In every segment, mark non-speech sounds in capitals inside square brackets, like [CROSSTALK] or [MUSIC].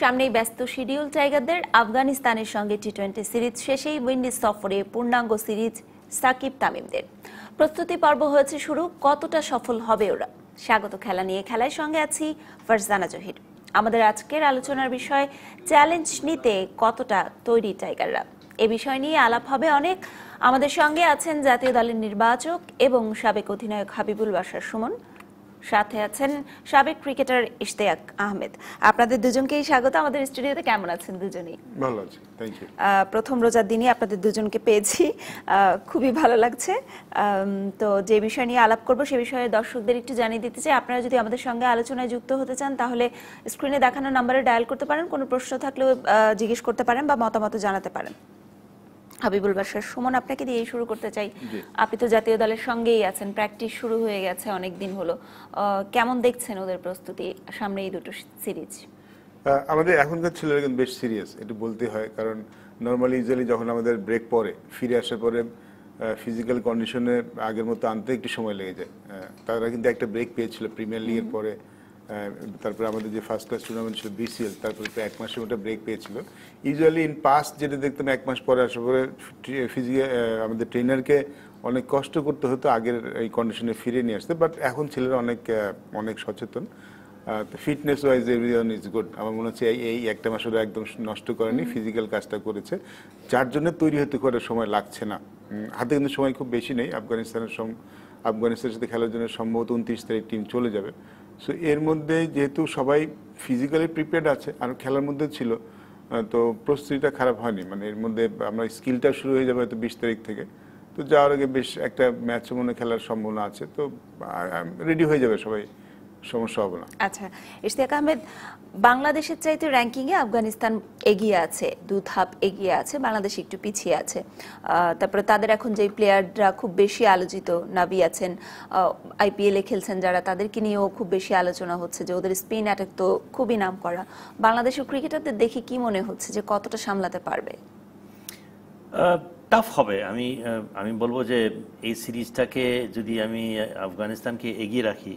সামনেই ব্যস্ত শিডিউল টাইগারদের আফগানিস্তানের সঙ্গে টি টোয়েন্টি সিরিজ শেষেই উইন্ডিজ সফরে পূর্ণাঙ্গ সিরিজ সাকিব তামিমদের প্রস্তুতি পর্ব হয়েছে শুরু কতটা সফল হবে ওরা স্বাগত খেলা নিয়ে খেলায় সঙ্গে আছি ফারজানা জহির আমাদের আজকের আলোচনার বিষয় চ্যালেঞ্জ নিতে কতটা তৈরি টাইগাররা এ বিষয় নিয়ে আলাপ হবে অনেক আমাদের সঙ্গে আছেন জাতীয় দলের নির্বাচক এবং সাবেক অধিনায়ক হাবিবুল বাসার সুমন সাথে আছেন সাবেক ক্রিকেটার ইশতিয়াক আহমেদ আপনাদের দুজনকেই স্বাগত আমাদের স্টুডিওতে কেমন আছেন দুজনেই ভালো আছি থ্যাংক ইউ প্রথম রোজার দিনই আপনাদের দুজনকে পেয়েছি খুবই ভালো লাগছে তো যে বিষয় নিয়ে আলাপ করব সে বিষয়ে দর্শকদের একটু জানিয়ে দিতে চাই আপনারা যদি আমাদের সঙ্গে আলোচনায় যুক্ত হতে চান তাহলে স্ক্রিনে দেখানো নাম্বারে ডায়াল করতে পারেন কোনো প্রশ্ন থাকলেও জিজ্ঞেস করতে পারেন বা মতামত জানাতে পারেন হাবিবুল বাসার সুমন আপনাকে দিয়ে শুরু করতে চাই আপনি তো জাতীয় দলের সঙ্গেই আছেন প্র্যাকটিস শুরু হয়ে গেছে অনেক দিন হলো কেমন দেখছেন ওদের প্রস্তুতি সামনে এই দুটো সিরিজ আমাদের এখনকার ছেলেরা কিন্তু বেশ সিরিয়াস একটু বলতে হয় কারণ নর্মালি ইউজুয়ালি যখন আমাদের ব্রেক পরে ফিরে আসার পরে ফিজিক্যাল কন্ডিশনে আগের মতো আনতে একটু সময় লেগে যায় তারা কিন্তু একটা ব্রেক পেয়েছিল প্রিমিয়ার লিগের পরে তারপরে আমাদের যে ফার্স্ট ক্লাস টুর্নামেন্ট ছিল বিসিএল তারপরে তো এক মাসের ওটা ব্রেক পেয়েছিল ইউজুয়ালি ইন পাস যেটা দেখতাম এক মাস পরে আসার পরে ফিজিক্যাল আমাদের ট্রেনারকে অনেক কষ্ট করতে হতো আগের এই কন্ডিশনে ফিরে নিয়ে আসতে বাট এখন ছেলেরা অনেক অনেক সচেতন fitness wise everyone is good আমার মনে হচ্ছে এই একটা মাস ওরা একদম নষ্ট করেনি ফিজিক্যাল কাজটা করেছে যার জন্য তৈরি হতে করে সময় লাগছে না হাতে কিন্তু সময় খুব বেশি নেই আফগানিস্তানের আফগানিস্তানের সাথে খেলার জন্য সম্ভবত উনত্রিশ তারিখ টিম চলে যাবে সো এর মধ্যে যেহেতু সবাই ফিজিক্যালি প্রিপেয়ার্ড আছে আর খেলার মধ্যে ছিল তো প্রস্তুতিটা খারাপ হয়নি মানে এর মধ্যে আমরা স্কিলটা শুরু হয়ে যাবে হয়তো বিশ তারিখ থেকে তো যাওয়ার আগে বেশ একটা ম্যাচ মনে খেলার সম্ভাবনা আছে তো রেডি হয়ে যাবে সবাই সমস্যা হবে না আচ্ছা ইশতিয়াক আহমেদ বাংলাদেশের চাইতে র্যাঙ্কিংয়ে আফগানিস্তান এগিয়ে আছে দু ধাপ এগিয়ে আছে বাংলাদেশ একটু পিছিয়ে আছে তারপরে তাদের এখন যে প্লেয়াররা খুব বেশি আলোচিত নাবি আছেন আইপিএলে খেলছেন যারা তাদেরকে নিয়েও খুব বেশি আলোচনা হচ্ছে যে ওদের স্পিন অ্যাটাক তো খুবই নাম করা বাংলাদেশের ক্রিকেটারদের দেখে কি মনে হচ্ছে যে কতটা সামলাতে পারবে টাফ হবে আমি আমি বলবো যে এই সিরিজটাকে যদি আমি আফগানিস্তানকে এগিয়ে রাখি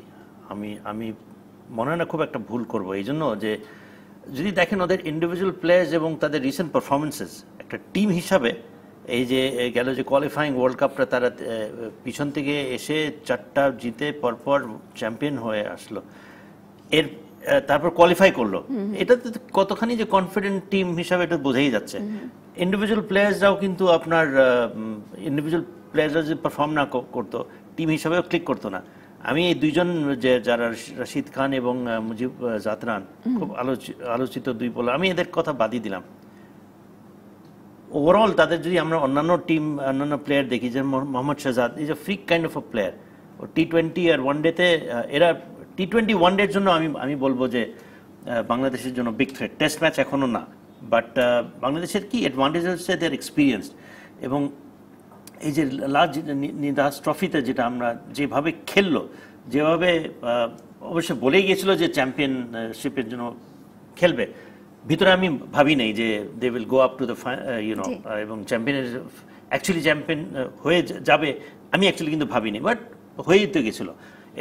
আমি আমি মনে হয় না খুব একটা ভুল করব এই জন্য যে যদি দেখেন ওদের ইন্ডিভিজুয়াল প্লেয়ার্স এবং তাদের রিসেন্ট পারফরমেন্সেস একটা টিম হিসাবে এই যে গেল যে কোয়ালিফাইং ওয়ার্ল্ড কাপটা তারা পিছন থেকে এসে চারটা জিতে পরপর চ্যাম্পিয়ন হয়ে আসলো এর তারপর কোয়ালিফাই করলো এটা তো কতখানি যে কনফিডেন্ট টিম হিসাবে এটা বোঝাই যাচ্ছে ইন্ডিভিজুয়াল প্লেয়ার্সরাও কিন্তু আপনার ইন্ডিভিজুয়াল প্লেয়াররা যদি পারফর্ম না করতো টিম হিসাবেও ক্লিক করতো না আমি এই দুইজন যে যারা রশিদ খান এবং মুজিব জাতরান খুব আলোচিত দুই বলে আমি এদের কথা বাদই দিলাম ওভারঅল তাদের যদি আমরা অন্যান্য টিম অন্যান্য প্লেয়ার দেখি যে Mohammad Shahzad is a freak kind of a player ও টি টোয়েন্টি আর ওয়ান ডেতে এরা টি টোয়েন্টি ওয়ান ডের জন্য আমি আমি বলবো যে বাংলাদেশের জন্য বিগ থ্রেট টেস্ট ম্যাচ এখনও না বাট বাংলাদেশের কি অ্যাডভান্টেজ হচ্ছে দের এক্সপিরিয়েন্স এবং এই যে লাজ নিদাস ট্রফিতে যেটা আমরা যেভাবে খেললো যেভাবে অবশ্য বলেই গিয়েছিল যে চ্যাম্পিয়নশিপের জন্য খেলবে ভিতরে আমি ভাবি নাই যে they will go up to the you know এবং চ্যাম্পিয়নের অ্যাকচুয়ালি চ্যাম্পিয়ন হয়ে যাবে আমি অ্যাকচুয়ালি কিন্তু ভাবিনি বাট হয়েই তো গেছিলো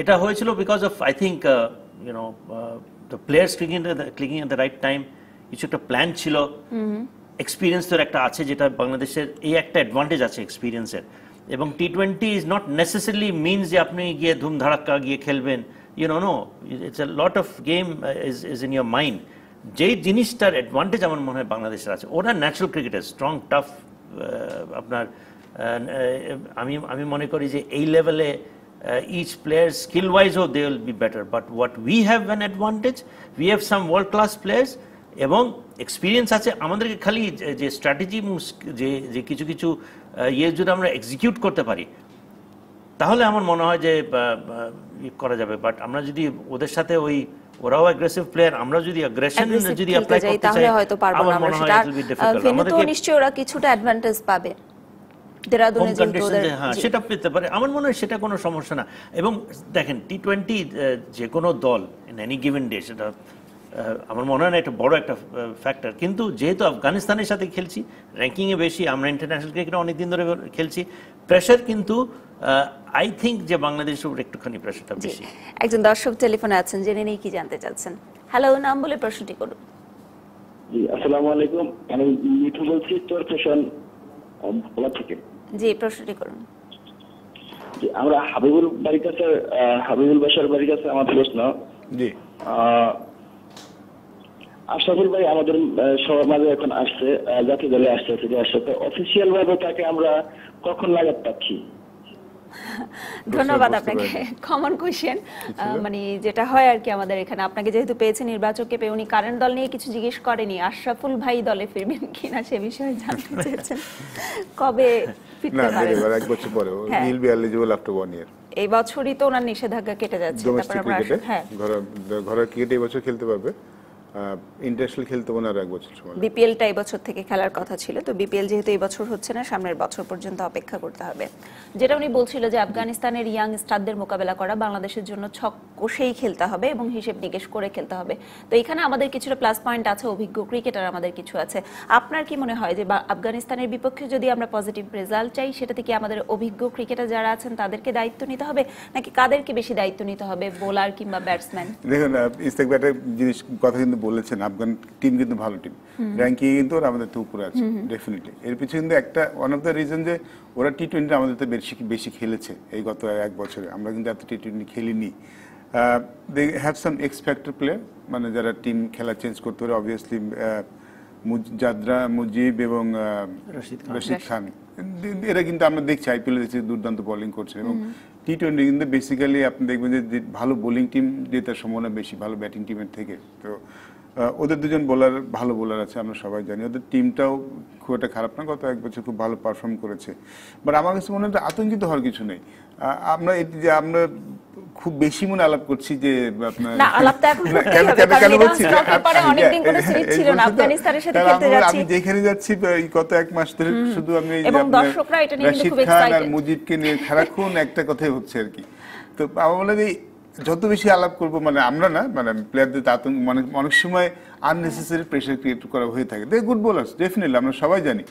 এটা হয়েছিল because of I think you know the players clicking clicking at the right time কিছু একটা প্ল্যান ছিল এক্সপিরিয়েন্স তোর একটা আছে যেটা বাংলাদেশের এই একটা অ্যাডভান্টেজ আছে এক্সপিরিয়েন্সের এবং T twenty is not necessarily means যে আপনি গিয়ে ধুমধাড়াক্কা গিয়ে খেলবেন you know no it's a lot of game is is in your mind যেই জিনিসটার অ্যাডভান্টেজ আমার মনে হয় বাংলাদেশের আছে ওরা ন্যাচারাল ক্রিকেটার স্ট্রং টাফ আপনার uh, আমি আমি মনে করি যে এই লেভেলে ইচ প্লেয়ার স্কিল ওয়াইজও they will be better but what we have an advantage we have some world class players এবং এক্সপিরিয়েন্স আছে আমাদেরকে খালি যে স্ট্র্যাটেজি যে যে কিছু কিছু ইয়ে যদি আমরা এক্সিকিউট করতে পারি তাহলে আমার মনে হয় যে ইয়ে করা যাবে বাট আমরা যদি ওদের সাথে ওই ওরাও অ্যাগ্রেসিভ প্লেয়ার আমরা যদি অ্যাগ্রেশন যদি অ্যাপ্লাই করতে চাই তাহলে হয়তো পারবো না আমরা সেটা ফিনিতো নিশ্চয়ই ওরা কিছুটা অ্যাডভান্টেজ পাবে দেরাদুনে হ্যাঁ, সেটা পেতে পারে আমার মনে হয় সেটা কোনো সমস্যা না এবং দেখেন টি টোয়েন্টি যে কোনো দল ইন এনি গিভেন ডে সেটা আমার মনে হয় না এটা বড় একটা ফ্যাক্টর কিন্তু যেহেতু আফগানিস্তানের সাথে খেলছি র্যাঙ্কিংয়ে বেশি আমরা ইন্টারন্যাশনাল ক্রিকেটে অনেকদিন ধরে খেলছি প্রেশার কিন্তু আই থিঙ্ক যে বাংলাদেশের উপর একটুখানি প্রেশারটা বেশি একজন দর্শক টেলিফোনে আছেন জেনে নেই কি জানতে চাচ্ছেন হ্যালো নাম বলে প্রশ্নটি করুন জি আসসালামু আলাইকুম আমি মিঠু বলছি তোর ফ্যাশন বলা থেকে জি প্রশ্নটি করুন জি আমরা হাবিবুল বাড়ির কাছে হাবিবুল বাসার বাড়ির কাছে আমার প্রশ্ন জি আশা করি ভাই আমাদের সবার মাঝে এখন আসছে জাতীয় দলে আসছে ফিরে আসছে তো অফিসিয়াল ভাবে তাকে আমরা কখন লাগাতে পারছি ধন্যবাদ আপনাকে কমন কোয়েশ্চেন মানে যেটা হয় আর কি আমাদের এখানে আপনাকে যেহেতু পেয়েছে নির্বাচককে পেয়ে উনি কারেন্ট দল নিয়ে কিছু জিজ্ঞেস করেনি আশরাফুল ভাই দলে ফিরবেন কিনা সে বিষয়ে জানতে [LAUGHS] চেয়েছেন কবে হ্যাঁ। এই বছরই তো ওনার নিষেধাজ্ঞা কেটে যাচ্ছে তারপর ক্রিকেট হ্যাঁ। এই বছর খেলতে পারবে ইন্টারন্যাশনাল খেলতে ওনার এক বছর সময় বছর থেকে খেলার কথা ছিল তো বিপিএল যেহেতু এই বছর হচ্ছে না সামনের বছর পর্যন্ত অপেক্ষা করতে হবে যেটা উনি বলছিল যে আফগানিস্তানের ইয়াং স্টারদের মোকাবেলা করা বাংলাদেশের জন্য ছক কষেই খেলতে হবে এবং হিসেব নিকেশ করে খেলতে হবে তো এখানে আমাদের কিছু প্লাস পয়েন্ট আছে অভিজ্ঞ ক্রিকেটার আমাদের কিছু আছে আপনার কি মনে হয় যে আফগানিস্তানের বিপক্ষে যদি আমরা পজিটিভ রেজাল্ট চাই সেটা থেকে আমাদের অভিজ্ঞ ক্রিকেটার যারা আছেন তাদেরকে দায়িত্ব নিতে হবে নাকি কাদেরকে বেশি দায়িত্ব নিতে হবে বোলার কিংবা ব্যাটসম্যান দেখুন ইস্তেক ব্যাটার জিনিস কথা কিন্তু বলেছেন আফগান টিম কিন্তু ভালো টিম র্যাঙ্কিং কিন্তু ওরা আমাদের তো উপরে আছে ডেফিনেটলি এর পিছনে কিন্তু একটা ওয়ান অফ দ্য রিজন যে ওরা টি টোয়েন্টি আমাদের তো বেশি বেশি খেলেছে এই গত এক বছরে আমরা কিন্তু এত টি টোয়েন্টি খেলিনি they have some expected player মানে যারা টিম খেলা চেঞ্জ করতে পারে অবভিয়াসলি জাদরা মুজিব এবং রশিদ খান এরা কিন্তু আমরা দেখছি আইপিএল দেখছি দুর্দান্ত বোলিং করছে এবং টি টোয়েন্টি কিন্তু বেসিক্যালি আপনি দেখবেন যে ভালো বোলিং টিম জেতার সম্ভাবনা বেশি ভালো ব্যাটিং টিমের থেকে তো ওদের দুজন বোলার ভালো বোলার আছে আমরা সবাই জানি ওদের টিমটাও খুব একটা খারাপ না গত এক বছর খুব ভালো পারফর্ম করেছে বাট আমার কাছে মনে হয় আতঙ্কিত হওয়ার কিছু নেই আমরা এটি যে আমরা খুব বেশি মনে আলাপ করছি যে আমি যেখানে যাচ্ছি গত এক মাস ধরে শুধু আমি রাশিদ খান আর মুজিবকে নিয়ে সারাক্ষণ একটা কথাই হচ্ছে আর কি তো আমার মনে হয় যত বেশি আলাপ করবো মানে আমরা না মানে প্লেয়ারদের আতঙ্ক মানে অনেক সময় আননেসেসারি প্রেশার ক্রিয়েট করা হয়ে থাকে দে গুড বোলার্স ডেফিনেটলি আমরা সবাই জানি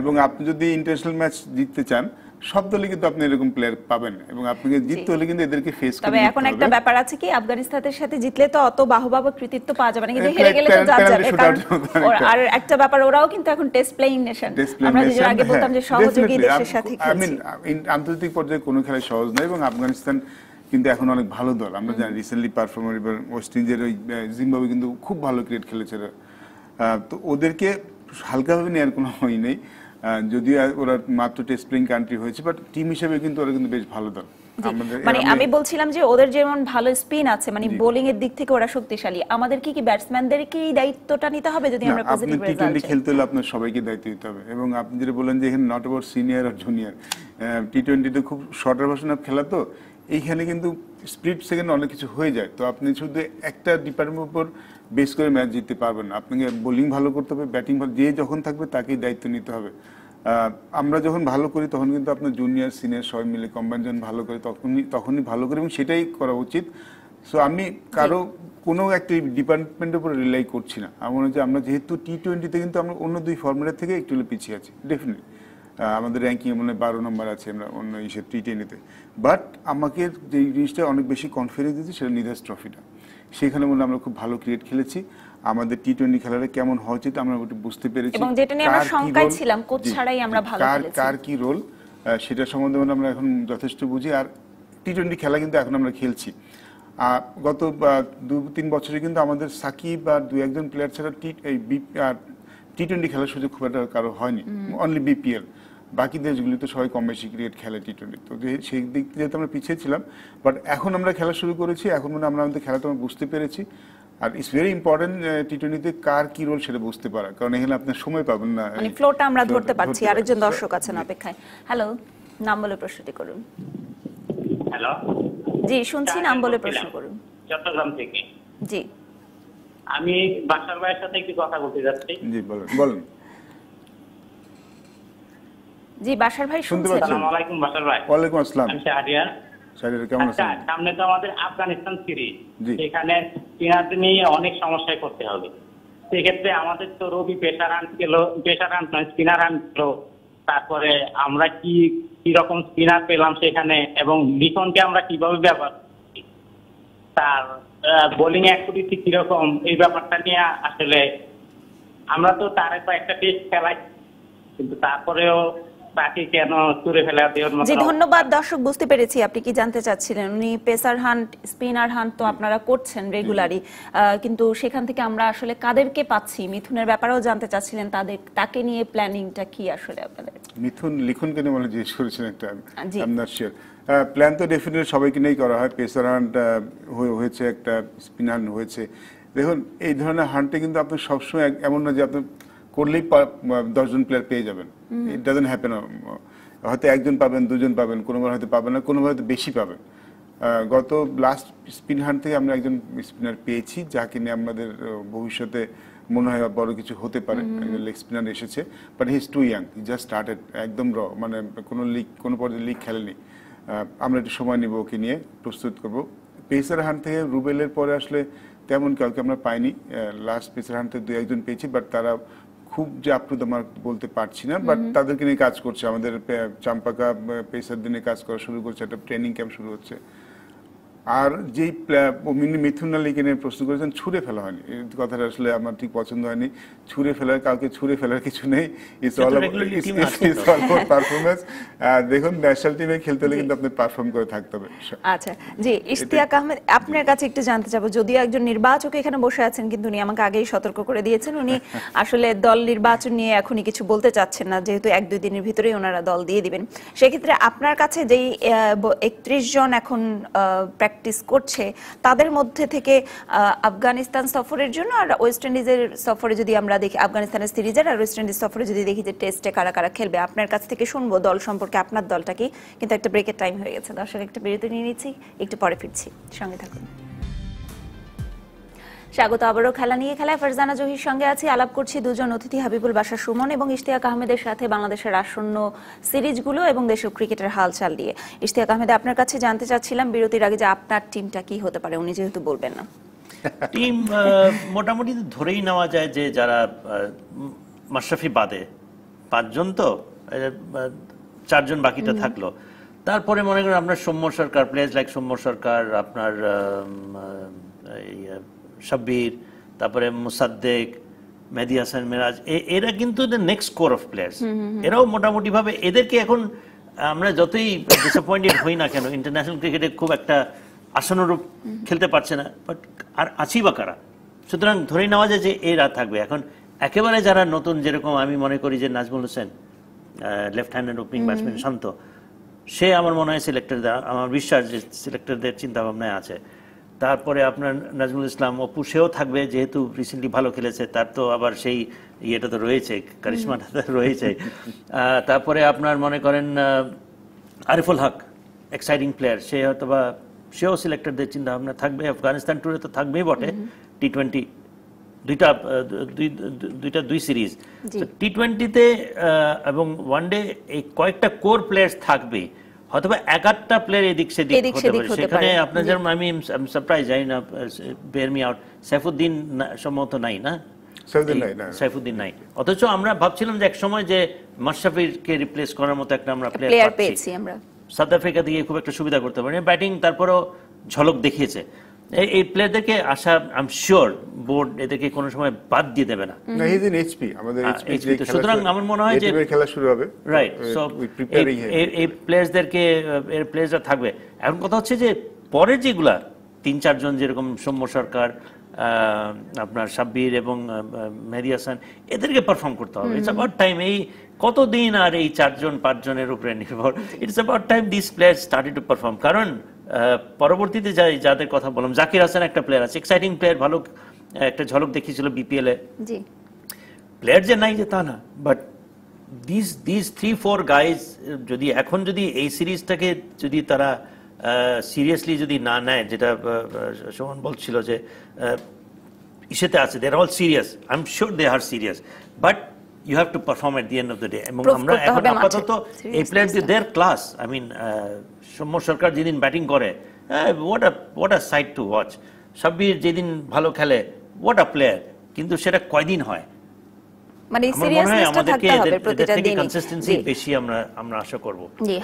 এবং আপনি যদি ইন্টারন্যাশনাল ম্যাচ জিততে চান সব দলে কিন্তু আপনি এরকম প্লেয়ার পাবেন এবং আপনাকে জিততে হলে কিন্তু এদেরকে ফেস করতে হবে তবে এখন একটা ব্যাপার আছে কি আফগানিস্তানের সাথে জিতলে তো অত বাহবা বা কৃতিত্ব পাওয়া যাবে না কিন্তু হেরে গেলে তো যাবে আর একটা ব্যাপার ওরাও কিন্তু এখন টেস্ট প্লেইং নেশন আমরা আগে বলতাম হ্যাঁ। যে সহযোগী দেশের সাথে আন্তর্জাতিক পর্যায়ে কোনো খেলা সহজ নয় এবং আফগানিস্তান কিন্তু এখন অনেক ভালো দল আমরা জানি রিসেন্টলি পারফর্মার এবার ওয়েস্ট ইন্ডিজের ওই জিম্বাবে কিন্তু খুব ভালো ক্রিকেট খেলেছে তো ওদেরকে হালকাভাবে নেওয়ার কোনো হয় নেই যদিও ওরা মাত্র টেস্ট প্লেইং কান্ট্রি হয়েছে বাট টিম হিসেবে কিন্তু ওরা কিন্তু বেশ ভালো দল মানে আমি বলছিলাম যে ওদের যেমন ভালো স্পিন আছে মানে বোলিং এর দিক থেকে ওরা শক্তিশালী আমাদের কি কি ব্যাটসম্যানদের কি দায়িত্বটা নিতে হবে যদি আমরা পজিটিভ রেজাল্ট আপনি টি-টোয়েন্টি খেলতে হলে আপনাদের সবাইকে দায়িত্ব নিতে হবে এবং আপনি যেটা বলেন যে এখানে নট অ্যাবাউট সিনিয়র আর জুনিয়র টি-টোয়েন্টি তো খুব শর্ট ভার্সন অফ খেলা তো এইখানে কিন্তু স্প্লিট সেকেন্ড অনেক কিছু হয়ে যায় তো আপনি শুধু একটা ডিপার্টমেন্টের উপর বেস করে ম্যাচ জিততে পারবেন না আপনাকে বোলিং ভালো করতে হবে ব্যাটিং ভালো যে যখন থাকবে তাকেই দায়িত্ব নিতে হবে আমরা যখন ভালো করি তখন কিন্তু আপনার জুনিয়র সিনিয়র সবাই মিলে কম্বাইন যখন ভালো করে তখনই তখনই ভালো করি এবং সেটাই করা উচিত সো আমি কারো কোনো একটা ডিপার্টমেন্টের উপর রিলাই করছি না আমার মনে হচ্ছে আমরা যেহেতু টি টোয়েন্টিতে কিন্তু আমরা অন্য দুই ফর্মেটের থেকে একটু পিছিয়ে আছি ডেফিনেটলি আমাদের র্যাঙ্কিং মনে বারো নম্বর আছে আমরা অন্য ইসে টি টেনিতে বাট আমাকে যে জিনিসটা অনেক বেশি কনফিডেন্স দিয়েছে সেটা নিধাস ট্রফিটা সেখানে মনে আমরা খুব ভালো ক্রিকেট খেলেছি আমাদের টি টোয়েন্টি খেলাটা কেমন হওয়া উচিত আমরা একটু বুঝতে পেরেছি এবং যেটা নিয়ে আমরা শঙ্কায় ছিলাম কোচ ছাড়াই আমরা ভালো খেলেছি কার কি রোল সেটা সম্বন্ধে মনে আমরা এখন যথেষ্ট বুঝি আর টি টোয়েন্টি খেলা কিন্তু এখন আমরা খেলছি আর গত দু তিন বছরে কিন্তু আমাদের সাকিব আর দু একজন প্লেয়ার ছাড়া টি এই বি টি টোয়েন্টি খেলার সুযোগ খুব একটা কারো হয়নি অনলি বিপিএল বাকি দেশগুলিতে সবাই কম বেশি ক্রিকেট খেলে টি টোয়েন্টি তো সেই দিক যেহেতু আমরা পিছিয়ে ছিলাম বাট এখন আমরা খেলা শুরু করেছি এখন মানে আমরা আমাদের তো আমরা বুঝতে পেরেছি আর ইটস ভেরি ইম্পর্টেন্ট টি টোয়েন্টিতে কার কি রোল সেটা বুঝতে পারা কারণ এখানে আপনার সময় পাবেন না মানে ফ্লোটা আমরা ধরতে পারছি আরেকজন দর্শক আছেন অপেক্ষায় হ্যালো নাম বলে প্রশ্নটি করুন হ্যালো জি শুনছি হ্যাঁ, নাম বলে প্রশ্ন করুন চট্টগ্রাম থেকে জি আমি বাসার ভাইয়ের সাথে একটু কথা বলতে যাচ্ছি জি বলুন বলুন জি বাসার ভাই শুনতে পাচ্ছেন ওয়ালাইকুম বাসার ভাই ওয়ালাইকুম আসসালাম আমি শাহরিয়ার শাহরিয়ার কেমন আচ্ছা, আছেন আচ্ছা সামনে তো আমাদের আফগানিস্তান সিরিজ এখানে চীনাতে নিয়ে অনেক সমস্যায় করতে হবে সেক্ষেত্রে আমাদের তো রবি পেশার রান পেলো পেশার রান স্পিনার রান পেলো তারপরে আমরা কি কি রকম স্পিনার পেলাম সেখানে এবং লিখনকে আমরা কিভাবে ব্যবহার তার বোলিং অ্যাক্টিভিটি কিরকম এই ব্যাপারটা নিয়ে আসলে আমরা তো তার একটা টেস্ট খেলাই কিন্তু তারপরেও তাকে কেন তুলে ফেলা জি ধন্যবাদ দর্শক বুঝতে পেরেছি আপনি কি জানতে চাচ্ছিলেন উনি পেসার হান্ট স্পিনার হান্ট তো আপনারা করছেন রেগুলারই কিন্তু সেখান থেকে আমরা আসলে কাদেরকে পাচ্ছি মিথুনের ব্যাপারেও জানতে চাচ্ছিলেন তাদের তাকে নিয়ে প্ল্যানিংটা কি আসলে আপনাদের মিথুন লিখুনকে নিয়ে মানে জিজ্ঞেস করেছেন একটা আপনার শেয়ার প্ল্যান তো ডেফিনেটলি সবাইকে নিয়েই করা হয় পেসার হান্ট হয়েছে একটা স্পিনার হয়েছে দেখুন এই ধরনের হান্টে কিন্তু আপনি সবসময় এমন না যে আপনি করলেই দশজন প্লেয়ার পেয়ে যাবেন ইট ডাজেন্ট হ্যাপেন হয়তো একজন পাবেন দুজন পাবেন কোনোবার হয়তো পাবেন না কোনোবার হয়তো বেশি পাবেন গত লাস্ট স্পিন হান্ট থেকে আমরা একজন স্পিনার পেয়েছি যাকে নিয়ে আমাদের ভবিষ্যতে মনে হয় বড় কিছু হতে পারে লেগ স্পিনার এসেছে but he is too young just started একদম র মানে কোনো লিগ কোনো পর্যায়ে লিগ খেলেনি আমরা একটু সময় নিব ওকে নিয়ে প্রস্তুত করব পেসার হান থেকে রুবেলের পরে আসলে তেমন কাউকে আমরা পাইনি লাস্ট পেসার হান থেকে দু একজন পেয়েছি বাট তারা খুব যে আপ টু দ্য মার্ক বলতে পারছি না বাট তাদেরকে নিয়ে কাজ করছে আমাদের চাম্পাকা পেসার দিনে কাজ করা শুরু করছে একটা ট্রেনিং ক্যাম্প শুরু হচ্ছে আর যেই মিথুন আলীকে নিয়ে প্রশ্ন করেছেন ছুঁড়ে ফেলা হয়নি কথাটা আসলে আমার ঠিক পছন্দ হয়নি ছুঁড়ে ফেলার কাউকে ছুঁড়ে ফেলার কিছু নেই ইটস অল পারফরমেন্স দেখুন ন্যাশনাল টিমে খেলতে হলে কিন্তু আপনি পারফর্ম করে থাকতে হবে আচ্ছা জি ইশতিয়াক আহমেদ আপনার কাছে একটু জানতে চাবো যদিও একজন নির্বাচক এখানে বসে আছেন কিন্তু উনি আমাকে আগেই সতর্ক করে দিয়েছেন উনি [LAUGHS] আসলে দল নির্বাচন নিয়ে এখনই কিছু বলতে চাচ্ছেন না যেহেতু এক দুই দিনের ভিতরেই ওনারা দল দিয়ে দিবেন সেক্ষেত্রে আপনার কাছে যেই একত্রিশ জন এখন প্র্যাকটিস করছে তাদের মধ্যে থেকে আফগানিস্তান সফরের জন্য আর ওয়েস্ট ইন্ডিজের সফরে যদি আমরা দেখি আফগানিস্তানের সিরিজের আর ওয়েস্ট ইন্ডিজ সফরে যদি দেখি যে টেস্টে কারা কারা খেলবে আপনার কাছ থেকে শুনবো দল সম্পর্কে আপনার দলটা কি কিন্তু একটা ব্রেকের টাইম হয়ে গেছে দর্শক একটা বিরতি নিয়ে নিচ্ছি একটু পরে ফিরছি সঙ্গে থাকুন স্বাগত আবারও খেলা নিয়ে খেলায় ফারজানা জহির সঙ্গে আছি আলাপ করছি দুজন অতিথি হাবিবুল বাসা সুমন এবং ইশতিয়াক আহমেদের সাথে বাংলাদেশের আসন্ন সিরিজগুলো এবং দেশের ক্রিকেটের হালচাল নিয়ে ইশতিয়াক আহমেদ আপনার কাছে জানতে চাচ্ছিলাম বিরতির আগে যে আপনার টিমটা কি হতে পারে উনি যেহেতু বলবেন না টিম মোটামুটি ধরেই নেওয়া যায় যে যারা মাশরাফি বাদে পাঁচজন তো চারজন বাকিটা থাকলো তারপরে মনে করেন আপনার সৌম্য সরকার প্লেয়ার্স লাইক সৌম্য সরকার আপনার শাব্বির তারপরে মুসাদ্দেক মেহদি হাসান মেরাজ এরা কিন্তু নেক্সট কোর অফ প্লেয়ার্স এরাও মোটামুটি ভাবে এদেরকে এখন আমরা যতই ডিসঅ্যাপয়েন্টেড হই না কেন ইন্টারন্যাশনাল ক্রিকেটে খুব একটা আসনরূপ খেলতে পারছে না বাট আর আছি বা কারা সুতরাং ধরে নেওয়া যায় যে এরা থাকবে এখন একেবারে যারা নতুন যেরকম আমি মনে করি যে নাজমুল হোসেন লেফট হ্যান্ডের ওপেনিং ব্যাটসম্যান শান্ত সে আমার মনে হয় সিলেক্টরদের আমার বিশ্বাস যে সিলেক্টরদের চিন্তাভাবনায় আছে তারপরে আপনার নাজমুল ইসলাম অপু সেও থাকবে যেহেতু রিসেন্টলি ভালো খেলেছে তার তো আবার সেই ইয়েটা তো রয়েছে কারিশ্মাটা তো রয়েছে তারপরে আপনার মনে করেন আরিফুল হক এক্সাইটিং প্লেয়ার সে হয়তো বা সেও সিলেক্টরদের চিন্তা ভাবনা থাকবে আফগানিস্তান ট্যুরে তো থাকবেই বটে টি টোয়েন্টি দুইটা দুইটা দুই সিরিজ টি টোয়েন্টিতে এবং ওয়ান ডে এই কয়েকটা কোর প্লেয়ার্স থাকবে অথবা প্লেয়ার এদিক সেদিক সেখানে আপনার যেমন আমি সারপ্রাইজ না বের মি আউট সাইফুদ্দিন সম্ভবত নাই না সাইফুদ্দিন নাই অথচ আমরা ভাবছিলাম যে এক সময় যে মাশরাফিকে রিপ্লেস করার মতো একটা আমরা প্লেয়ার পেয়েছি আমরা সাউথ আফ্রিকা দিয়ে খুব একটা সুবিধা করতে পারি ব্যাটিং তারপরও ঝলক দেখিয়েছে এই প্লেয়ারদেরকে আশা আম শিওর বোর্ড এদেরকে কোনো সময় বাদ দিয়ে দেবে না না হি ইন এইচপি আমাদের এইচপি সুতরাং আমার মনে হয় যে খেলা শুরু হবে রাইট সো uh, এই প্লেয়ারদেরকে uh, এর প্লেয়াররা থাকবে এখন কথা হচ্ছে যে পরে যেগুলা তিন চারজন যেরকম সৌম্য সরকার আপনার সাব্বির এবং মেহেদি হাসান এদেরকে পারফর্ম করতে হবে ইটস অ্যাবাউট টাইম এই কতদিন আর এই চারজন পাঁচজনের উপরে নির্ভর it's about time this player started to perform কারণ পরবর্তীতে যাই যাদের কথা বললাম জাকির হাসান একটা প্লেয়ার আছে এক্সাইটিং প্লেয়ার ভালো একটা ঝলক দেখিয়েছিল বিপিএল এ প্লেয়ার যে নাই যে তা না but this this three four guys যদি এখন যদি এই সিরিজটাকে যদি তারা সিরিয়াসলি যদি না নেয় যেটা সোহন বলছিল যে ইসেতে আছে they are all serious I am sure they are serious but you have to perform at the end of the day এবং আমরা এখন আপাতত এই player their class I mean Soumya Sarkar যেদিন ব্যাটিং করে হ্যাঁ a a side to watch Sabbir যেদিন ভালো খেলে ওয়াট আ প্লেয়ার কিন্তু সেটা কয়দিন হয় মানে সিরিয়াসনেসটা থাকতে হবে প্রতিটা দিন কনসিস্টেন্সি বেশি আমরা আমরা আশা করব জি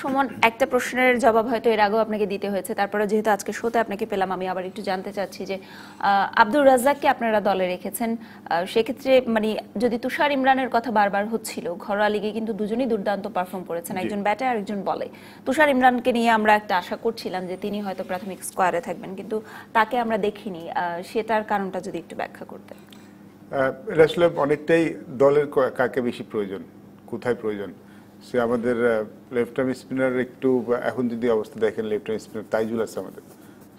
সুমন একটা প্রশ্নের জবাব হয়তো এর আগেও আপনাকে দিতে হয়েছে তারপরে যেহেতু আজকে শোতে আপনাকে পেলাম আমি আবার একটু জানতে চাচ্ছি যে আব্দুর রাজ্জাককে আপনারা দলে রেখেছেন সেক্ষেত্রে মানে যদি তুষার ইমরানের কথা বারবার হচ্ছিল ঘরোয়া লিগে কিন্তু দুজনই দুর্দান্ত পারফর্ম করেছেন একজন ব্যাটে আর একজন বলে তুষার ইমরানকে নিয়ে আমরা একটা আশা করছিলাম যে তিনি হয়তো প্রাথমিক স্কোয়ারে থাকবেন কিন্তু তাকে আমরা দেখিনি সেটার কারণটা যদি একটু ব্যাখ্যা করতেন এটা আসলে অনেকটাই দলের কাকে বেশি প্রয়োজন কোথায় প্রয়োজন সে আমাদের লেফট আর্ম স্পিনার একটু এখন যদি অবস্থা দেখেন লেফট আর্ম স্পিনার তাইজুল আছে আমাদের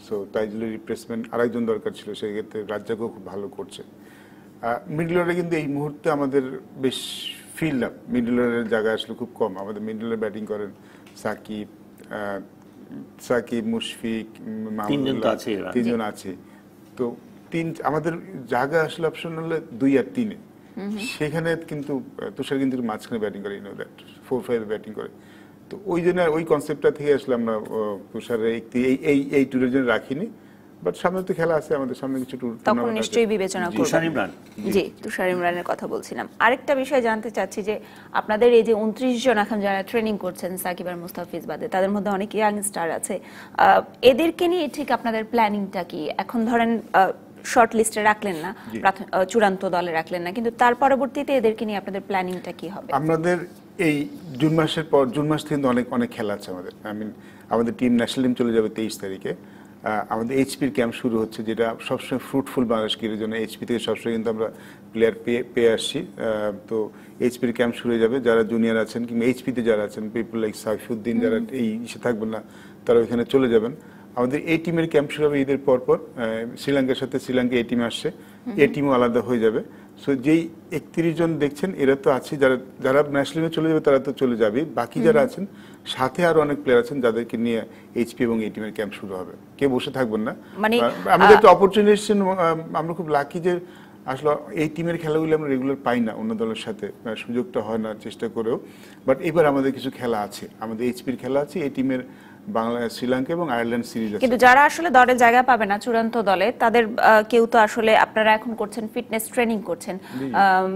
সো তাইজুলের রিপ্লেসমেন্ট আরেকজন দরকার ছিল সেক্ষেত্রে রাজ্জাকও খুব ভালো করছে মিডল অর্ডারে কিন্তু এই মুহূর্তে আমাদের বেশ ফিল্ড আপ মিডল অর্ডারের আসলে খুব কম আমাদের মিডল অর্ডার ব্যাটিং করেন সাকিব সাকিব মুশফিক মাহমুদুল্লাহ তিনজন আছে তো তিন আমাদের জায়গা আসলে অপশন হলো দুই আর তিনে সেখানে কিন্তু তুষার কিন্তু মাঝখানে ব্যাটিং করে you know that four five batting করে তো ওই জন্য ওই কনসেপ্টটা থেকে আসলে আমরা তুষারের একটি এই এই এই ট্যুরের জন্য রাখিনি বাট সামনে তো খেলা আছে আমাদের সামনে কিছু ট্যুর তখন নিশ্চয়ই বিবেচনা করব তুষার ইমরান জি তুষার ইমরানের কথা বলছিলাম আরেকটা বিষয় জানতে চাচ্ছি যে আপনাদের এই যে 29 জন এখন যারা ট্রেনিং করছেন সাকিব আর মুস্তাফিজ বাদে তাদের মধ্যে অনেক ইয়াং স্টার আছে এদেরকে নিয়ে ঠিক আপনাদের প্ল্যানিংটা কি এখন ধরেন শর্ট লিস্টে রাখলেন না চূড়ান্ত দলে রাখলেন না কিন্তু তার পরবর্তীতে এদেরকে নিয়ে আপনাদের প্ল্যানিংটা কি হবে আমাদের এই জুন মাসের পর জুন মাস থেকে অনেক অনেক খেলা আছে আমাদের আই মিন আমাদের টিম ন্যাশনাল টিম চলে যাবে তেইশ তারিখে আমাদের এইচপির ক্যাম্প শুরু হচ্ছে যেটা সবসময় ফ্রুটফুল ক্রিকেটের জন্য এইচপি থেকে সবসময় কিন্তু আমরা প্লেয়ার পেয়ে পেয়ে আসছি তো এইচপির ক্যাম্প শুরু হয়ে যাবে যারা জুনিয়র আছেন কিংবা এইচপিতে যারা আছেন পিপুল লাইক সাইফুদ্দিন যারা এই ইসে থাকবেন না তারা ওইখানে চলে যাবেন আমাদের এই টিমের ক্যাম্প শুরু হবে ঈদের পরপর শ্রীলঙ্কার সাথে শ্রীলঙ্কা এ টিম আসছে এ টিমও আলাদা হয়ে যাবে সো যেই একত্রিশ জন দেখছেন এরা তো আছে যারা যারা ন্যাশনালে চলে যাবে তারা তো চলে যাবে বাকি যারা আছেন সাথে আরো অনেক প্লেয়ার আছেন যাদেরকে নিয়ে এইচপি এবং এই টিমের ক্যাম্প শুরু হবে কেউ বসে থাকবেন না মানে, আমাদের একটা অপরচুনিটি আমরা খুব লাকি যে আসলে এই টিমের খেলাগুলো আমরা রেগুলার পাই না অন্য দলের সাথে সুযোগটা হয় না চেষ্টা করেও বাট এবার আমাদের কিছু খেলা আছে আমাদের এইচপির খেলা আছে এই টিমের বাংলাদেশ শ্রীলঙ্কা এবং আয়ারল্যান্ড সিরিজ আছে কিন্তু যারা আসলে দলে জায়গা পাবে না চূড়ান্ত দলে তাদের কেউ তো আসলে আপনারা এখন করছেন ফিটনেস ট্রেনিং করছেন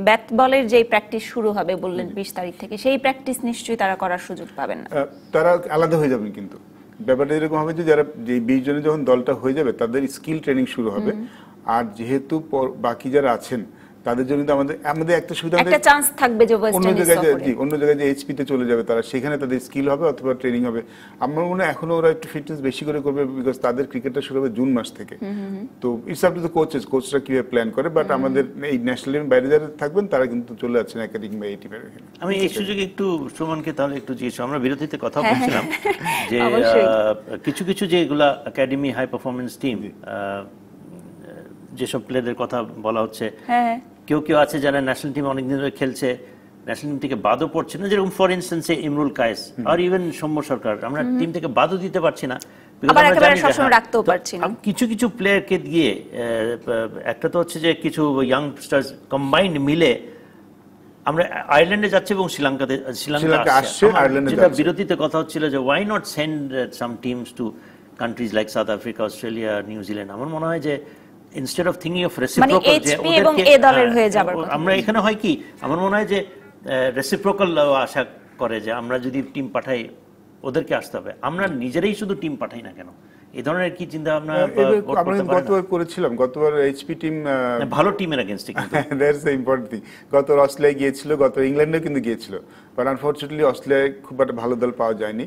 ব্যাট বলের যেই প্র্যাকটিস শুরু হবে বললেন বিশ তারিখ থেকে সেই প্র্যাকটিস নিশ্চয়ই তারা করার সুযোগ পাবেন না তারা আলাদা হয়ে যাবেন কিন্তু ব্যাপারটা এরকম হবে যে যারা যে বিশ জনের যখন দলটা হয়ে যাবে তাদের স্কিল ট্রেনিং শুরু হবে আর যেহেতু বাকি যারা আছেন তাদের জন্য তো আমাদের আমাদের একটা সুবিধা একটা চান্স থাকবে যে অন্য জায়গায় জি অন্য জায়গায় যে এইচপিতে চলে যাবে তারা সেখানে তাদের স্কিল হবে অথবা ট্রেনিং হবে আমার মনে হয় এখনো ওরা একটু ফিটনেস বেশি করে করবে বিকজ তাদের ক্রিকেটটা শুরু হবে জুন মাস থেকে তো it's up to the coaches কোচরা কিভাবে প্ল্যান করে বাট আমাদের এই ন্যাশনাল টিম বাইরে যারা থাকবেন তারা কিন্তু চলে যাচ্ছেন একাডেমি বা এই টিমের আমি এই সুযোগে একটু সুমনকে তাহলে একটু জিজ্ঞেস আমরা বিরতিতে কথা হ্যাঁ, হ্যাঁ। বলছিলাম [LAUGHS] যে কিছু কিছু যেগুলা একাডেমি হাই পারফরম্যান্স টিম যেসব প্লেয়ারদের কথা বলা হচ্ছে হ্যাঁ, কেউ কেউ আছে যারা ন্যাশনাল টিম অনেকদিন ধরে খেলছে ন্যাশনাল টিম থেকে বাদও পড়ছে না যেরকম ফর ইনস্টেন্স ইমরুল কায়েস আর ইভেন সৌম্য সরকার আমরা টিম থেকে বাদও দিতে পারছি না হ্যাঁ, কিছু কিছু প্লেয়ারকে দিয়ে একটা তো হচ্ছে যে কিছু ইয়াংস্টার্স কম্বাইন্ড মিলে আমরা আয়ারল্যান্ডে যাচ্ছি এবং শ্রীলঙ্কাতে শ্রীলঙ্কা আসছে যেটা বিরতিতে কথা হচ্ছিল যে why not send some teams to countries like South Africa Australia New Zealand আমার মনে হয় যে instead of thinking of reciprocal যে এবং এ দলের হয়ে যাবার হ্যাঁ, আমরা এখানে হয় কি আমার মনে হয় যে রেসিপ্রোকাল আশা করে যে আমরা যদি টিম পাঠাই ওদেরকে আসতে হবে আমরা নিজেরাই শুধু টিম পাঠাই না কেন এই ধরনের কি চিন্তা ভাবনা আমরা গতবার করেছিলাম গতবার এইচপি টিম ভালো টিমের এগেইনস্টে কিন্তু দ্যাটস দ্য ইম্পর্টেন্ট থিং গত অস্ট্রেলিয়া গিয়েছিল গত ইংল্যান্ডে কিন্তু গিয়েছিল বাট আনফরচুনেটলি অস্ট্রেলিয়ায় খুব একটা ভালো দল পাওয়া যায়নি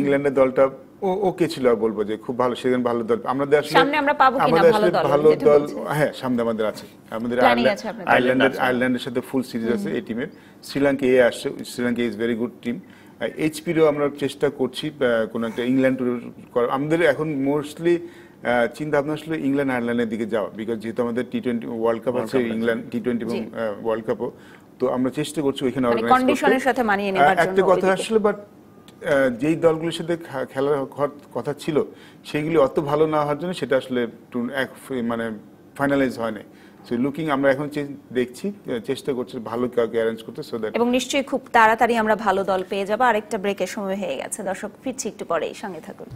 ইংল্যান্ডের দলটা ও ওকে ছিল আর বলবো যে খুব ভালো সেদিন ভালো দল আমাদের আসলে সামনে আমরা পাবো কিনা ভালো দল ভালো দল হ্যাঁ সামনে আমাদের আছে আমাদের আয়ারল্যান্ডের আচ্ছা। আয়ারল্যান্ডের সাথে ফুল সিরিজ আছে এই টিমের শ্রীলঙ্কা এ আসছে Sri Lanka is very good team এইচপিরও আমরা চেষ্টা করছি কোনো একটা ইংল্যান্ড ট্যুর আমাদের এখন মোস্টলি চিন্তা ভাবনা আসলে ইংল্যান্ড আয়ারল্যান্ডের দিকে যাওয়া বিকজ যেহেতু আমাদের টি টোয়েন্টি ওয়ার্ল্ড কাপ আছে ইংল্যান্ড টি টোয়েন্টি এবং ওয়ার্ল্ড কাপও তো আমরা চেষ্টা করছি ওইখানে অর্গানাইজ মানে করতে একটা কথা আসলে বাট যেই দলগুলির সাথে খেলার কথা ছিল সেইগুলি অত ভালো না হওয়ার জন্য সেটা আসলে এক মানে ফাইনালাইজ হয়নি সো লুকিং আমরা এখন দেখছি চেষ্টা করছি ভালো কাউকে অ্যারেঞ্জ করতে সো দ্যাট এবং নিশ্চয়ই খুব তাড়াতাড়ি আমরা ভালো দল পেয়ে যাব আরেকটা ব্রেকের সময় হয়ে গেছে দর্শক ফিরছি একটু পরেই সঙ্গে থাকুন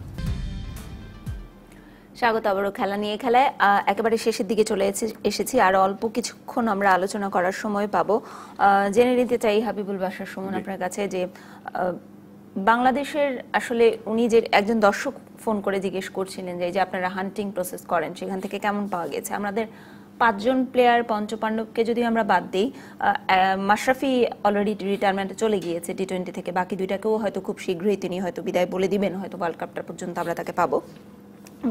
স্বাগত আবারও খেলা নিয়ে খেলায় একেবারে শেষের দিকে চলে এসেছি আর অল্প কিছুক্ষণ আমরা আলোচনা করার সময় পাবো জেনে নিতে চাই হাবিবুল বাসার সুমন আপনার কাছে যে বাংলাদেশের আসলে উনি যে একজন দর্শক ফোন করে জিজ্ঞেস করছিলেন যে যে আপনারা হান্টিং প্রসেস করেন সেখান থেকে কেমন পাওয়া গেছে আমাদের পাঁচজন প্লেয়ার পঞ্চপাণ্ডবকে যদি আমরা বাদ দিই মাশরাফি অলরেডি রিটায়ারমেন্টে চলে গিয়েছে টি টোয়েন্টি থেকে বাকি দুইটাকেও হয়তো খুব শীঘ্রই তিনি হয়তো বিদায় বলে দিবেন হয়তো ওয়ার্ল্ড কাপটা পর্যন্ত আমরা তাকে পাবো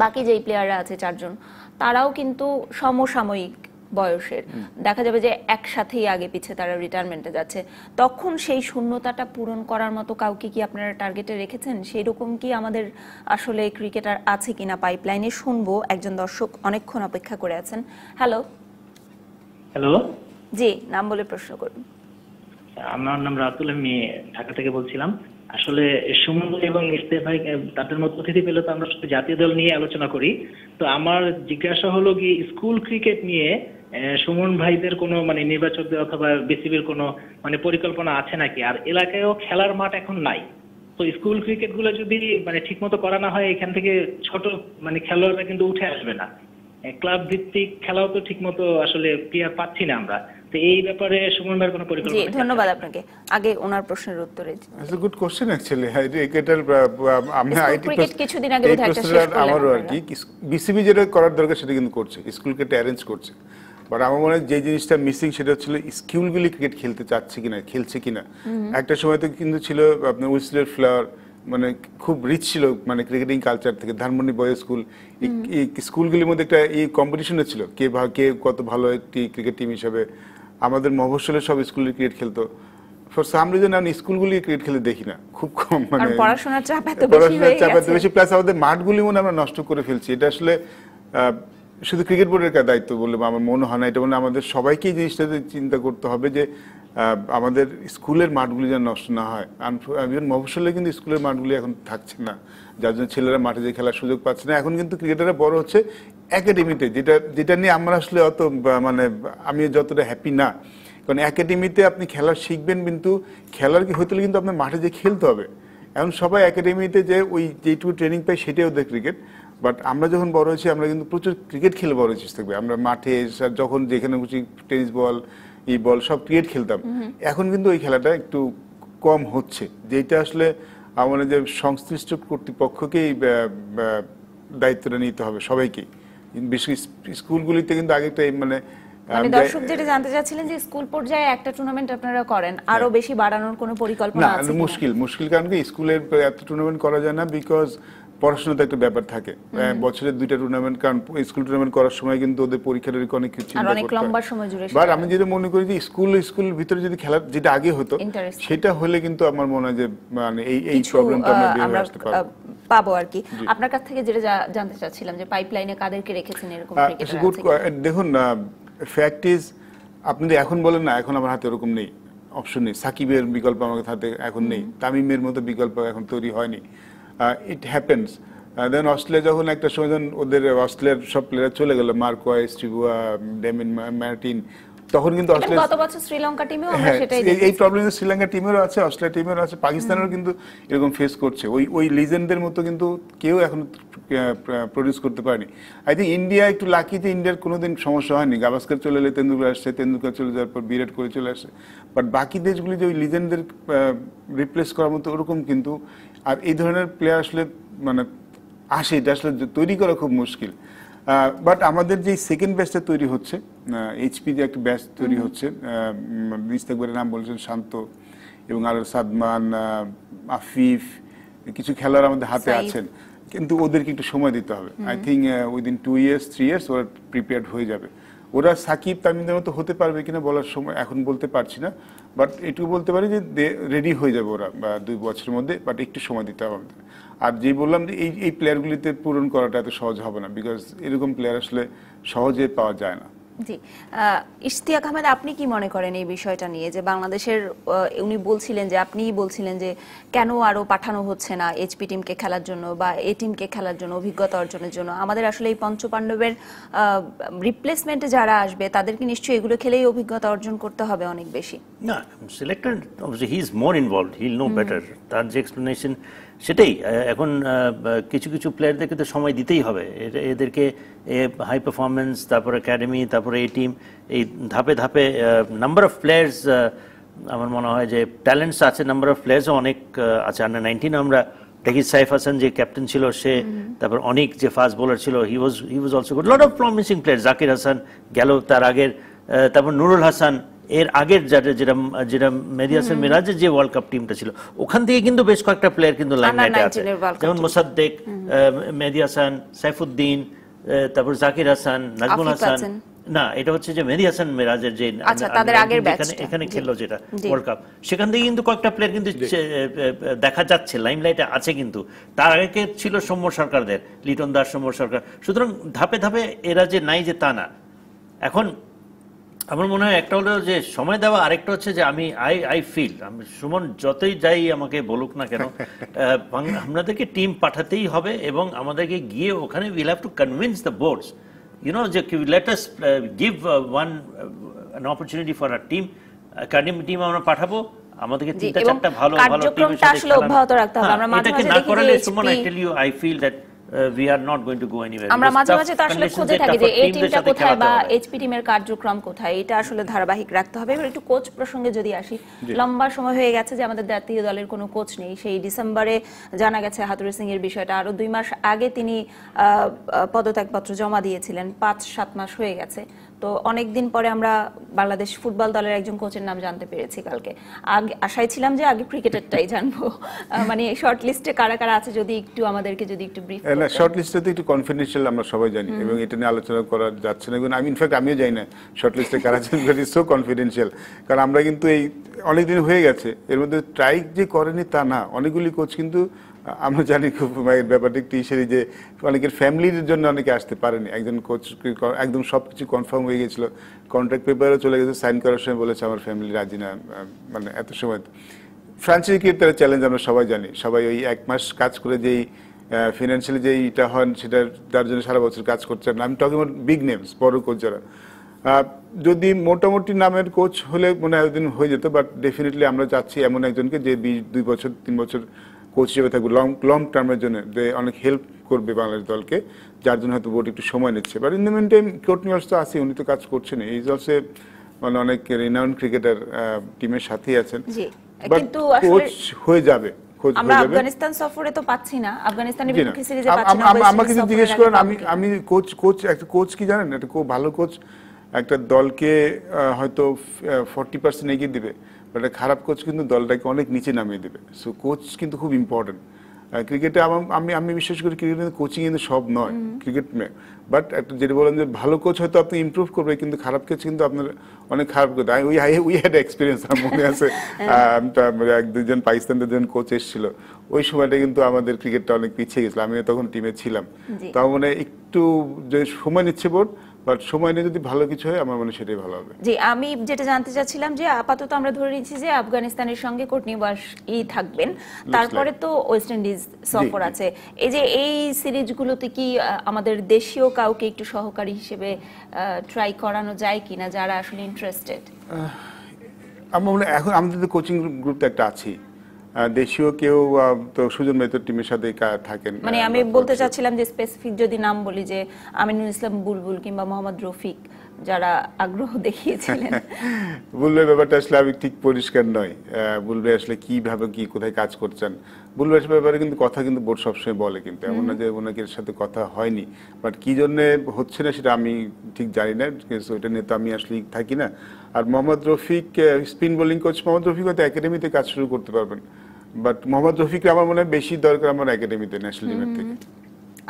বাকি যেই প্লেয়াররা আছে চারজন তারাও কিন্তু সমসাময়িক বয়সের দেখা যাবে যে একসাথেই আগে পিছে তারা রিটায়ারমেন্টে যাচ্ছে তখন সেই শূন্যতাটা পূরণ করার মতো কাউকে কি আপনারা টার্গেটে রেখেছেন সেই রকম কি আমাদের আসলে ক্রিকেটার আছে কিনা পাইপলাইনে শুনবো একজন দর্শক অনেকক্ষণ অপেক্ষা করে আছেন হ্যালো হ্যালো জি নাম বলে প্রশ্ন করুন আমার নাম রাতুল আমি ঢাকা থেকে বলছিলাম আসলে সুমন এবং ইস্তে ভাই তাদের মতো অতিথি পেলে তো আমরা জাতীয় দল নিয়ে আলোচনা করি তো আমার জিজ্ঞাসা হলো কি স্কুল ক্রিকেট নিয়ে সুমন ভাইদের কোনো মানে নির্বাচকদের অথবা বিসিবির কোনো মানে পরিকল্পনা আছে নাকি আর এলাকায়ও খেলার মাঠ এখন নাই তো স্কুল ক্রিকেটগুলো যদি মানে ঠিকমতো করা না হয় এখান থেকে ছোট মানে খেলোয়াড়রা কিন্তু উঠে আসবে না ক্লাব ভিত্তিক খেলাও তো ঠিকমতো আসলে প্লেয়ার পাচ্ছি না আমরা uh, um, আমারও আর কি বিসিবি যেটা করার দরকার সেটা কিন্তু করছে স্কুল ক্রিকেট অ্যারেঞ্জ করছে বাট আমার মনে হয় যে জিনিসটা মিসিং সেটা হচ্ছিল স্কিলগুলি ক্রিকেট খেলতে চাচ্ছে কিনা খেলছে কিনা একটা সময় তো কিন্তু ছিল আপনার উইসলের ফ্লাওয়ার মানে খুব রিচ ছিল মানে ক্রিকেটিং কালচার থেকে ধানমন্ডি বয়েজ স্কুল স্কুলগুলির মধ্যে একটা এই কম্পিটিশনও ছিল কে ভা কে কত ভালো একটি ক্রিকেট টিম হিসাবে আমাদের মহসলে সব স্কুলে ক্রিকেট খেলতো ফর সাম রিজন আমি স্কুলগুলি ক্রিকেট খেলে দেখি না খুব কম মানে পড়াশোনার চাপ এত বেশি প্লাস আমাদের মাঠগুলি মনে আমরা নষ্ট করে ফেলছি এটা আসলে শুধু ক্রিকেট বোর্ডের দায়িত্ব বলে আমার মনে হয় না এটা মানে আমাদের সবাইকেই জিনিসটাতে চিন্তা করতে হবে যে আমাদের স্কুলের মাঠগুলি যেন নষ্ট না হয় ইভেন মফসলে কিন্তু স্কুলের মাঠগুলি এখন থাকছে না যার জন্য ছেলেরা মাঠে যে খেলার সুযোগ পাচ্ছে না এখন কিন্তু ক্রিকেটাররা বড় হচ্ছে একাডেমিতে যেটা যেটা নিয়ে আমরা আসলে অত মানে আমি যতটা হ্যাপি না কারণ একাডেমিতে আপনি খেলা শিখবেন কিন্তু খেলার কি হতে কিন্তু আপনার মাঠে যে খেলতে হবে এখন সবাই একাডেমিতে যে ওই যেটুকু ট্রেনিং পায় সেটাই ওদের ক্রিকেট বাট আমরা যখন বড় হয়েছি আমরা কিন্তু প্রচুর ক্রিকেট খেলে বড় হয়েছি থাকবে আমরা মাঠে যখন যেখানে খুশি টেনিস বল ই বল সব ক্রিকেট খেলতাম এখন কিন্তু ওই খেলাটা একটু কম হচ্ছে যেটা আসলে আমাদের যে সংশ্লিষ্ট কর্তৃপক্ষকেই দায়িত্বটা নিতে হবে সবাইকেই বেশি স্কুলগুলিতে কিন্তু আগে একটা মানে মানে দর্শক যেটা জানতে চাচ্ছিলেন যে স্কুল পর্যায়ে একটা টুর্নামেন্ট আপনারা করেন হ্যাঁ। আরো বেশি বাড়ানোর কোনো পরিকল্পনা আছে না মুশকিল মুশকিল কারণ কি স্কুলের এত টুর্নামেন্ট করা যায় না বিকজ পড়াশোনাতে একটা ব্যাপার থাকে বছরে দুইটা টুর্নামেন্ট কারণ স্কুল টুর্নামেন্ট করার সময় কিন্তু ওদের পরীক্ষার অনেক কিছু লম্বা সময় জুড়ে আমি যেটা মনে করি যে স্কুল স্কুল ভিতরে যদি খেলা যেটা আগে হতো সেটা হলে কিন্তু আমার মনে হয় যে মানে এই এই প্রবলেমটা আমরা বের আসতে পারবো পাবো আর কি আপনার কাছ থেকে যেটা জানতে চাচ্ছিলাম যে পাইপলাইনে কাদেরকে রেখেছেন এরকম দেখুন ফ্যাক্ট ইজ আপনি এখন বলেন না এখন আমার হাতে ওরকম নেই অপশন নেই সাকিবের বিকল্প আমার হাতে এখন নেই তামিমের মতো বিকল্প এখন তৈরি হয়নি ইট হ্যাপেন্স দেন অস্ট্রেলিয়া যখন একটা সময় যখন ওদের অস্ট্রেলিয়ার সব প্লেয়ার চলে গেল মার্কোয়া স্টিভুয়া ডেমিন মার্টিন তখন কিন্তু হ্যাঁ, এই প্রবলেম শ্রীলঙ্কা টিমেরও আছে অস্ট্রেলিয়া টিমেরও আছে পাকিস্তানেরও কিন্তু এরকম ফেস করছে ওই ওই লিজেন্ডদের মতো কিন্তু কেউ এখন প্রডিউস করতে পারেনি আই থিঙ্ক ইন্ডিয়া একটু লাকি যে ইন্ডিয়ার কোনোদিন সমস্যা হয়নি গাভাস্কার চলে এলে তেন্ডুলকার আসছে তেন্ডুলকার চলে যাওয়ার পর বিরাট কোহলি চলে আসে বাট বাকি দেশগুলি যে ওই লিজেন্ডদের রিপ্লেস করার মতো ওরকম কিন্তু আর এই ধরনের প্লেয়ার আসলে মানে আসে এটা আসলে তৈরি করা খুব মুশকিল বাট আমাদের যে সেকেন্ড ব্যাচটা তৈরি হচ্ছে এইচপি যে একটা ব্যাচ তৈরি হচ্ছে ইস্তাকবারের নাম বলেছেন শান্ত এবং আরো সাদমান আফিফ কিছু খেলোয়াড় আমাদের হাতে আছেন কিন্তু ওদেরকে একটু সময় দিতে হবে I think within two years three years ওরা প্রিপেয়ার্ড হয়ে যাবে ওরা সাকিব তামিমদের মতো হতে পারবে কিনা বলার সময় এখন বলতে পারছি না বাট এটুকু বলতে পারি যে রেডি হয়ে যাবে ওরা দুই বছরের মধ্যে বাট একটু সময় দিতে হবে আর যে বললাম যে এই এই প্লেয়ারগুলিতে পূরণ করাটা এত সহজ হবে না বিকজ এরকম প্লেয়ার আসলে সহজে পাওয়া যায় না জি ইশতিয়াক আহমেদ আপনি কি মনে করেন এই বিষয়টা নিয়ে যে বাংলাদেশের উনি বলছিলেন যে আপনিই বলছিলেন যে কেন আরো পাঠানো হচ্ছে না এইচপি টিমকে খেলার জন্য বা এ টিমকে খেলার জন্য অভিজ্ঞতা অর্জনের জন্য আমাদের আসলে এই পঞ্চপাণ্ডবের রিপ্লেসমেন্টে যারা আসবে তাদেরকে নিশ্চয়ই এগুলো খেলেই অভিজ্ঞতা অর্জন করতে হবে অনেক বেশি না selected he is more involved he will know better তার যে এক্সপ্লেনেশন সেটাই এখন কিছু কিছু প্লেয়ারদেরকে তো সময় দিতেই হবে এদেরকে হাই পারফরমেন্স তারপর একাডেমি তারপরে এই টিম এই ধাপে ধাপে নাম্বার অফ প্লেয়ার্স আমার মনে হয় যে ট্যালেন্টস আছে নাম্বার অফ প্লেয়ার্সও অনেক আছে আন্ডার নাইনটিন আমরা টেকিস সাইফ হাসান যে ক্যাপ্টেন ছিল সে তারপর অনেক যে ফাস্ট বোলার ছিল he was he was also good lot of promising player Zakir Hasan গেল তার আগের তারপর নুরুল হাসান এর আগের যারা যেটা যেটা মেরিয়াসের মিরাজের যে ওয়ার্ল্ড কাপ টিমটা ছিল ওখান থেকে কিন্তু বেশ কয়েকটা প্লেয়ার কিন্তু লাইনলাইটে আছে যেমন মোসাদ্দেক মেরিয়াসান সাইফুদ্দিন তারপর জাকির হাসান নাজমুল হাসান না এটা হচ্ছে যে মেহদি হাসান মেরাজের যে আচ্ছা, তাদের আগের এখানে খেললো যেটা ওয়ার্ল্ড কাপ সেখান থেকে কিন্তু কয়েকটা প্লেয়ার কিন্তু দেখা যাচ্ছে লাইটে আছে কিন্তু তার আগে ছিল সৌম্য সরকারদের লিটন দাস সৌম্য সরকার সুতরাং ধাপে ধাপে এরা যে নাই যে তা না এখন আমার মনে হয় একটা হলো যে সময় দেওয়া আরেকটা হচ্ছে যে আমি আই আই ফিল আমি সুমন যতই যাই আমাকে বলুক না কেন [LAUGHS] আপনাদেরকে টিম পাঠাতেই হবে এবং আমাদেরকে গিয়ে ওখানে will have to convince the boards you know যে let us give one an opportunity for our team academy team আমরা পাঠাবো আমাদেরকে তিনটা চারটা ভালো ভালো টিম আসলে অব্যাহত রাখতে হবে আমরা হ্যাঁ, মাঝে মাঝে দেখি যে Suman I tell you I feel that Uh, আমরা মাঝে মাঝে তো আসলে খুঁজে থাকি যে এই টিমটা কোথায় বা এইচপি টিমের কার্যক্রম কোথায় এটা আসলে ধারাবাহিক রাখতে হবে এবার একটু কোচ প্রসঙ্গে যদি আসি লম্বা সময় হয়ে গেছে যে আমাদের জাতীয় দলের কোনো কোচ নেই সেই ডিসেম্বরে জানা গেছে হাতুর সিং এর বিষয়টা আরো দুই মাস আগে তিনি পদত্যাগপত্র জমা দিয়েছিলেন পাঁচ সাত মাস হয়ে গেছে তো অনেকদিন পরে আমরা বাংলাদেশ ফুটবল দলের একজন কোচের নাম জানতে পেরেছি কালকে আগে আশায় ছিলাম যে আগে ক্রিকেটারটাই জানবো মানে শর্ট লিস্টে কারা কারা আছে যদি একটু আমাদেরকে যদি একটু ব্রিফ না শর্ট লিস্টে তো একটু কনফিডেন্সিয়াল আমরা সবাই জানি এবং এটা নিয়ে আলোচনা করা যাচ্ছে না আমি ইনফ্যাক্ট আমিও জানি না শর্ট লিস্টে কারা জানবে সো কনফিডেন্সিয়াল কারণ আমরা কিন্তু এই অনেকদিন হয়ে গেছে এর মধ্যে ট্রাইক যে করেনি তা না অনেকগুলি কোচ কিন্তু আমরা জানি খুব ব্যাপারটি একটু ইসেরই যে অনেকের ফ্যামিলির জন্য অনেকে আসতে পারেনি একজন কোচ একদম সব কিছু কনফার্ম হয়ে গেছিলো কন্ট্রাক্ট পেপারও চলে গেছে সাইন করার সময় বলেছে আমার ফ্যামিলি রাজি না মানে এত সময় ফ্রান্সের ক্রিকেটারের চ্যালেঞ্জ আমরা সবাই জানি সবাই ওই এক মাস কাজ করে যেই ফিনান্সিয়ালি যে ইটা হন সেটা তার জন্য সারা বছর কাজ করছে না আমি টকিং বিগ নেমস বড় কোচ যারা যদি মোটামুটি নামের কোচ হলে মনে হয় দিন হয়ে যেত বাট ডেফিনেটলি আমরা চাচ্ছি এমন একজনকে যে দুই বছর তিন বছর কোচ হিসেবে থাকবে লং লং টার্মের জন্য দে অনেক হেল্প করবে বাংলাদেশ দলকে যার জন্য হয়তো বোর্ড একটু সময় নিচ্ছে but in the meantime court Courtney তো আছে উনি তো কাজ করছেন এই অলসে মানে অনেক রিনাউন্ড ক্রিকেটার টিমের সাথেই আছেন বাট কোচ হয়ে যাবে আমাকে জিজ্ঞেস করেন আমি আমি কোচ কোচ একটা কোচ কি জানেন একটা ভালো কোচ একটা দলকে হয়তো ফর্টি পার্সেন্ট এগিয়ে দিবে বাট খারাপ কোচ কিন্তু দলটাকে অনেক নিচে নামিয়ে দেবে সো কোচ কিন্তু খুব ইম্পর্টেন্ট ক্রিকেটে আমি আমি বিশ্বাস করি ক্রিকেট কিন্তু কোচিং কিন্তু সব নয় ক্রিকেট মে বাট একটা যেটা বললাম যে ভালো কোচ হয়তো আপনি ইম্প্রুভ করবে কিন্তু খারাপ কোচ কিন্তু আপনার অনেক খারাপ করতে আমি উই উই হ্যাড এক্সপিরিয়েন্স আমার মনে আছে [LAUGHS] হ্যাঁ। এক দুজন পাকিস্তান দুজন কোচ এসেছিল ওই সময়টা কিন্তু আমাদের ক্রিকেটটা অনেক পিছিয়ে গেছিলো আমি তখন টিমে ছিলাম তো মানে একটু যে সময় নিচ্ছে বোর্ড বাট সময় নিয়ে যদি ভালো কিছু হয় আমার মনে সেটাই ভালো হবে জি আমি যেটা জানতে চাচ্ছিলাম যে আপাতত আমরা ধরে নিচ্ছি যে আফগানিস্তানের সঙ্গে কূটনিবাস ই থাকবেন তারপরে তো ওয়েস্ট ইন্ডিজ সফর আছে এই যে এই সিরিজগুলোতে কি আমাদের দেশীয় কাউকে একটু সহকারী হিসেবে ট্রাই করানো যায় কিনা যারা আসলে ইন্টারেস্টেড আমার মনে এখন আমাদের তো কোচিং গ্রুপ একটা আছেই দেশীয় কেউ তো সুজন মেতর টিমের সাথে থাকেন মানে আমি বলতে চাচ্ছিলাম যে স্পেসিফিক যদি নাম বলি যে আমিনুল ইসলাম বুলবুল কিংবা মোহাম্মদ রফিক যারা আগ্রহ [LAUGHS] দেখিয়েছিলেন [LAUGHS] বুলবের ব্যাপারটা আসলে আমি ঠিক পরিষ্কার নয় বুলবে আসলে কিভাবে কি কোথায় কাজ করছেন আসলে ব্যাপারে কিন্তু কথা কিন্তু বোর্ড সবসময় বলে কিন্তু এমন না যে ওনাকে সাথে কথা হয়নি বাট কি জন্য হচ্ছে না সেটা আমি ঠিক জানি না এটা নিয়ে তো আমি আসলে থাকি না আর Mohammad Rafiq spin bowling coach Mohammad Rafiq হয়তো একাডেমিতে কাজ শুরু করতে পারবেন বাট মোহাম্মদ রফিককে আমার মনে হয় বেশি দরকার আমার একাডেমিতে ন্যাশনাল টিমের থেকে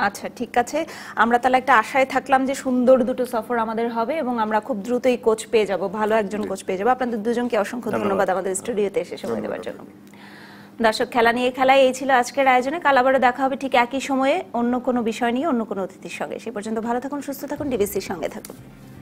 আচ্ছা ঠিক আছে আমরা তাহলে একটা আশায় থাকলাম যে সুন্দর দুটো সফর আমাদের হবে এবং আমরা খুব দ্রুতই কোচ পেয়ে যাব ভালো একজন কোচ পেয়ে যাব আপনাদের দুজনকে অসংখ্য ধন্যবাদ আমাদের স্টুডিওতে এসে সময় দেওয়ার জন্য দর্শক খেলা নিয়ে খেলায় এই ছিল আজকের আয়োজনে কাল আবারও দেখা হবে ঠিক একই সময়ে অন্য কোনো বিষয় নিয়ে অন্য কোনো অতিথির সঙ্গে সে পর্যন্ত ভালো থাকুন সুস্থ থাকুন ডিবিসির সঙ্গে থাকুন